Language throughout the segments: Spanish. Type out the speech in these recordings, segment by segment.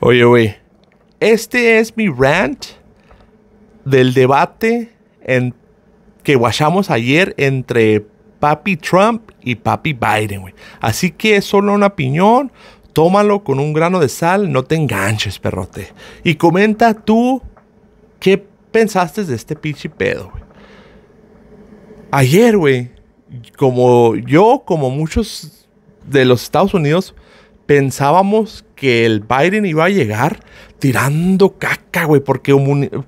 Oye, güey. Este es mi rant del debate en, que guachamos ayer entre papi Trump y papi Biden, güey. Así que es solo una opinión. Tómalo con un grano de sal, no te enganches, perrote. Y comenta tú qué pensaste de este pinche pedo, güey. Ayer, güey, como yo, como muchos de los Estados Unidos, pensábamos que el Biden iba a llegar tirando caca, güey, porque,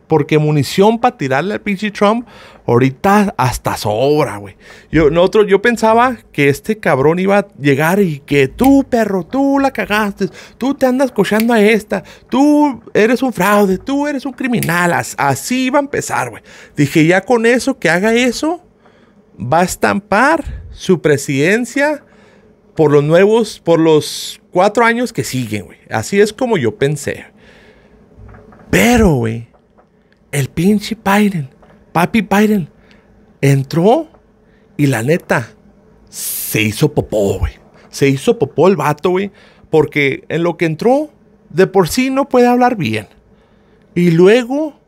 porque munición para tirarle al pinche Trump ahorita hasta sobra, güey. Yo, yo pensaba que este cabrón iba a llegar y que tú, perro, tú la cagaste, tú te andas cocheando a esta, tú eres un fraude, tú eres un criminal, así iba a empezar, güey. Dije, ya con eso, que haga eso, va a estampar su presidencia por los nuevos, por los cuatro años que siguen, güey. Así es como yo pensé. Pero, güey, el pinche Biden, papi Biden, entró y la neta, se hizo popó, güey. Se hizo popó el vato, güey. Porque en lo que entró, de por sí no puede hablar bien. Y luego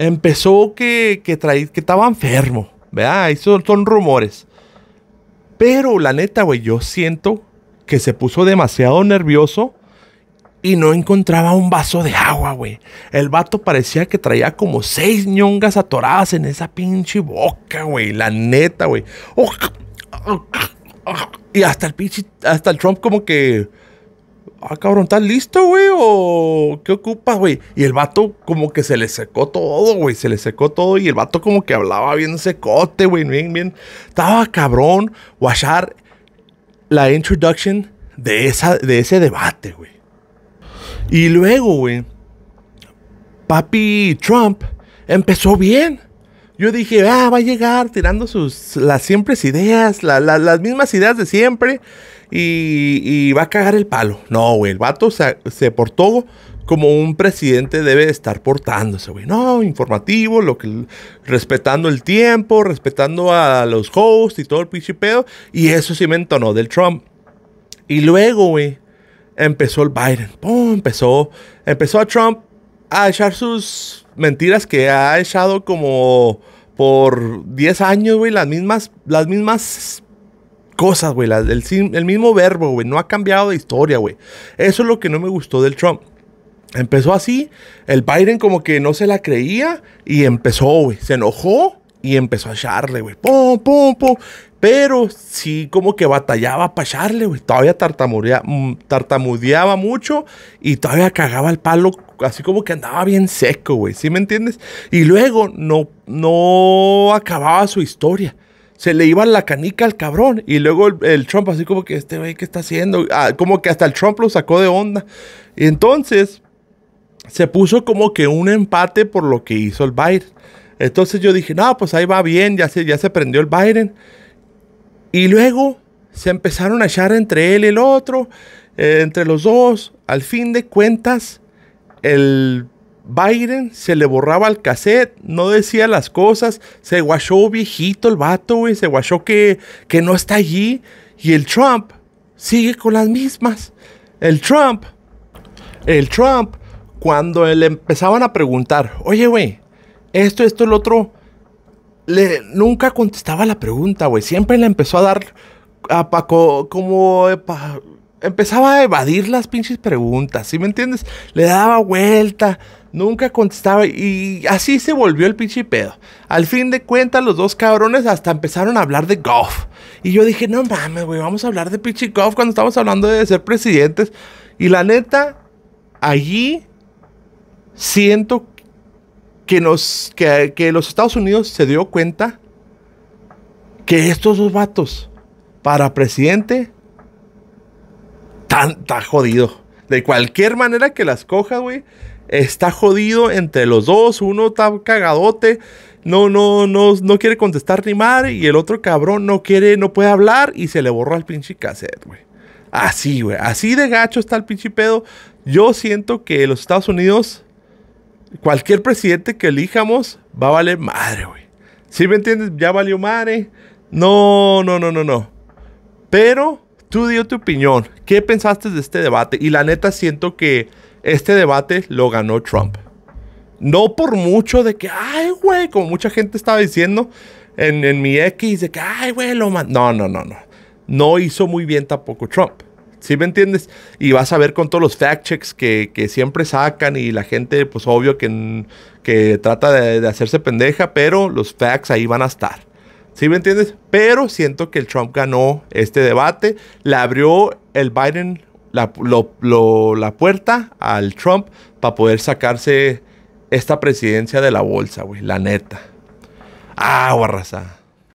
empezó que, que, que estaba enfermo. ¿Verdad? Eso son rumores. Pero la neta, güey, yo siento que se puso demasiado nervioso y no encontraba un vaso de agua, güey. El vato parecía que traía como seis ñongas atoradas en esa pinche boca, güey. La neta, güey. y hasta el pinche, hasta el Trump como que... Ah, cabrón, ¿estás listo, güey? ¿O qué ocupas, güey? Y el vato como que se le secó todo, güey. Se le secó todo y el vato como que hablaba bien secote, güey. Bien, bien. Estaba cabrón. Washar la introduction de, esa, de ese debate, güey. Y luego, güey, papi Trump empezó bien. Yo dije, ah, va a llegar tirando sus, las siempre ideas, las mismas ideas de siempre y, va a cagar el palo. No, güey, el vato se portó como un presidente debe estar portándose, güey. No, informativo, lo que, respetando el tiempo, respetando a los hosts y todo el pinche Y eso sí me entonó del Trump. Y luego, güey, empezó el Biden. Empezó, empezó a Trump a echar sus mentiras que ha echado como por 10 años, güey, las mismas, las mismas cosas, güey, el, mismo verbo, güey, no ha cambiado de historia, güey. Eso es lo que no me gustó del Trump. Empezó así, el Biden como que no se la creía y empezó, güey, se enojó y empezó a echarle, güey, pum, pum, pum. Pero sí como que batallaba para echarle, güey, todavía mm, tartamudeaba mucho y todavía cagaba el palo, así como que andaba bien seco, güey, ¿sí me entiendes? Y luego no, no acababa su historia se le iba la canica al cabrón. Y luego el, Trump, así como que este güey, ¿qué está haciendo? Ah, como que hasta el Trump lo sacó de onda. Y entonces, se puso como que un empate por lo que hizo el Bayern. Entonces yo dije, no, pues ahí va bien, ya se, ya se prendió el Bayern. Y luego se empezaron a echar entre él y el otro, eh, entre los dos. Al fin de cuentas, el Biden se le borraba el cassette, no decía las cosas, se guachó viejito el vato, güey, se guachó que, que no está allí. Y el Trump sigue con las mismas. El Trump, el Trump cuando le empezaban a preguntar, oye, güey, esto, esto, el otro, le, nunca contestaba la pregunta, güey. Siempre le empezó a dar a Paco como... Eh, empezaba a evadir las pinches preguntas, ¿sí me entiendes? Le daba vuelta, nunca contestaba y así se volvió el pinche pedo. Al fin de cuentas, los dos cabrones hasta empezaron a hablar de golf. Y yo dije, no mames, güey, vamos a hablar de pinche golf cuando estamos hablando de ser presidentes. Y la neta, allí siento que, que, los Estados Unidos se dio cuenta que estos dos vatos para presidente están jodidos. jodido. De cualquier manera que las coja, güey, está jodido entre los dos. Uno está cagadote, no, no, no, no quiere contestar ni madre. Y el otro cabrón no quiere, no puede hablar y se le borró al pinche cassette, güey. Así, güey, así de gacho está el pinche pedo. Yo siento que los Estados Unidos cualquier presidente que elijamos va a valer madre, güey. Si me entiendes? Ya valió madre. No, no, no, no, no. Pero tú dio tu opinión. ¿Qué pensaste de este debate? Y la neta siento que este debate lo ganó Trump. No por mucho de que, ay, güey, como mucha gente estaba diciendo en, mi X, de que, ay, güey, lo man No, no, no, no. No hizo muy bien tampoco Trump. ¿Sí me entiendes? Y vas a ver con todos los fact checks que, siempre sacan y la gente, pues obvio que, que trata de, hacerse pendeja, pero los facts ahí van a estar. ¿Sí me entiendes? Pero siento que el Trump ganó este debate, le abrió el Biden la, puerta al Trump para poder sacarse esta presidencia de la bolsa, güey, la neta. Ah, guarrasada.